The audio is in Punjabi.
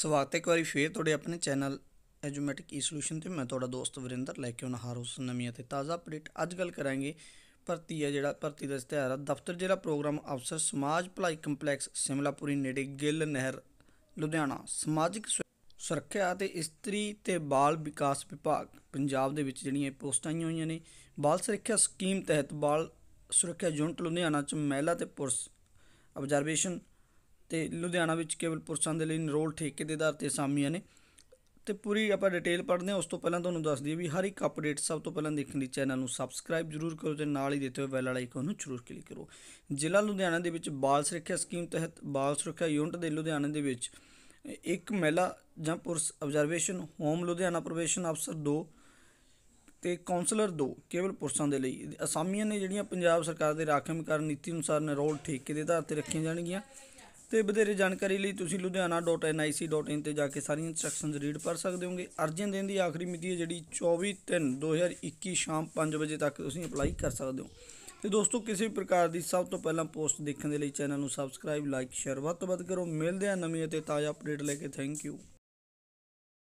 ਸਵਾਗਤ ਹੈ ਇੱਕ ਵਾਰੀ ਫੇਰ ਤੁਹਾਡੇ ਆਪਣੇ ਚੈਨਲ ਐਜੂਮੈਟਿਕ ਈ ਸੋਲੂਸ਼ਨ ਤੇ ਮੈਂ ਤੁਹਾਡਾ ਦੋਸਤ ਵਰਿੰਦਰ ਲੈ ਕੇ ਆਉਣਾ ਹਰ ਉਸ ਨਵੀਂ ਅਤੇ ਤਾਜ਼ਾ ਅਪਡੇਟ ਅੱਜ ਗੱਲ ਕਰਾਂਗੇ ਭਰਤੀ ਹੈ ਜਿਹੜਾ ਭਰਤੀ ਦਾ ਇਸ਼ਤਿਹਾਰ ਹੈ ਦਫ਼ਤਰ ਜਿਹੜਾ ਪ੍ਰੋਗਰਾਮ ਅਫਸਰ ਸਮਾਜ ਭਲਾਈ ਕੰਪਲੈਕਸ ਸਿਮਲਾਪੁਰੀ ਨੇੜੇ ਗਿੱਲ ਨਹਿਰ ਲੁਧਿਆਣਾ ਸਮਾਜਿਕ ਸੁਰੱਖਿਆ ਤੇ ਇਸਤਰੀ ਤੇ ਬਾਲ ਵਿਕਾਸ ਵਿਭਾਗ ਪੰਜਾਬ ਦੇ ਵਿੱਚ ਜਿਹੜੀਆਂ ਪੋਸਟਾਂ ਆਈਆਂ ਹੋਈਆਂ ਨੇ ਬਾਲ ਸੁਰੱਖਿਆ ਸਕੀਮ ਤਹਿਤ ਬਾਲ ਸੁਰੱਖਿਆ ਯੂਨਿਟ ਲੁਧਿਆਣਾ ਚ ਮਹਿਲਾ ਤੇ ਪੁਰਸ਼ ਅਬਜ਼ਰਵੇਸ਼ਨ ਤੇ ਲੁਧਿਆਣਾ ਵਿੱਚ ਕੇਵਲ ਪੁਰਸ਼ਾਂ ਦੇ ਲਈ ਨਿਰੋਲ ਠੇਕੇ ਦੇ ਆਧਾਰ ਤੇ ਸਾਮੀਆਂ ਨੇ ਤੇ ਪੂਰੀ ਆਪਾਂ ਡਿਟੇਲ ਪੜ੍ਹਦੇ ਹਾਂ ਉਸ ਤੋਂ ਪਹਿਲਾਂ ਤੁਹਾਨੂੰ ਦੱਸ ਦਈਏ ਵੀ ਹਰ ਇੱਕ ਅਪਡੇਟ ਸਭ ਤੋਂ ਪਹਿਲਾਂ ਦੇਖਣ ਲਈ ਚੈਨਲ ਨੂੰ ਸਬਸਕ੍ਰਾਈਬ ਜ਼ਰੂਰ ਕਰੋ ਤੇ ਨਾਲ ਹੀ ਦਿੱਤੇ ਹੋਏ ਬੈਲ ਆਈਕਨ ਨੂੰ ਜ਼ਰੂਰ ਕਲਿੱਕ ਕਰੋ ਜ਼ਿਲ੍ਹਾ ਲੁਧਿਆਣਾ ਦੇ ਵਿੱਚ ਬਾਲ ਸੁਰੱਖਿਆ ਸਕੀਮ ਤਹਿਤ ਬਾਲ ਸੁਰੱਖਿਆ ਯੂਨਿਟ ਦੇ ਲੁਧਿਆਣਾ ਦੇ ਵਿੱਚ ਇੱਕ ਮਹਿਲਾ ਜਾਂ ਪੁਰਸ਼ ਅਬਜ਼ਰਵੇਸ਼ਨ ਹੋਮ ਲੁਧਿਆਣਾ ਪ੍ਰੋਬੇਸ਼ਨ ਅਫਸਰ 2 ਤੇ ਕਾਉਂਸਲਰ 2 ਕੇਵਲ ਪੁਰਸ਼ਾਂ ਦੇ ਲਈ ਅਸਾਮੀਆਂ ਨੇ ਜਿਹੜੀਆਂ ਪੰਜਾਬ ਸਰਕਾਰ ਦੇ ਰਾਖਮਕਰਨ ਨੀਤੀ ਅਨੁਸਾਰ ਨਿਰੋਲ ਠੇਕੇ ਦੇ ਆਧਾਰ ਤੇ ਰੱਖੀਆਂ ਜਾਣਗੀਆਂ ਤੇ ਬਧੇਰੇ ਜਾਣਕਾਰੀ ਲਈ ਤੁਸੀਂ ludhiana.nic.in ਤੇ ਜਾ ਕੇ ਸਾਰੀਆਂ ਇਨਸਟਰਕਸ਼ਨਸ ਰੀਡ ਕਰ ਸਕਦੇ ਹੋਗੇ ਅਰਜਨ ਦੇਣ ਦੀ ਆਖਰੀ ਮਿਤੀ ਹੈ ਜਿਹੜੀ 24 3 2021 ਸ਼ਾਮ 5 ਵਜੇ ਤੱਕ ਤੁਸੀਂ ਅਪਲਾਈ ਕਰ ਸਕਦੇ ਹੋ ਤੇ ਦੋਸਤੋ ਕਿਸੇ ਵੀ ਪ੍ਰਕਾਰ ਦੀ ਸਭ ਤੋਂ ਪਹਿਲਾਂ ਪੋਸਟ ਦੇਖਣ ਦੇ ਲਈ ਚੈਨਲ ਨੂੰ ਸਬਸਕ੍ਰਾਈਬ ਲਾਈਕ ਸ਼ੇਅਰ ਵੱਧ ਤੋਂ ਵੱਧ ਕਰੋ ਮਿਲਦੇ ਆ ਨਵੀਂ ਅਤੇ ਤਾਜ਼ਾ ਅਪਡੇਟ ਲੈ ਕੇ ਥੈਂਕ ਯੂ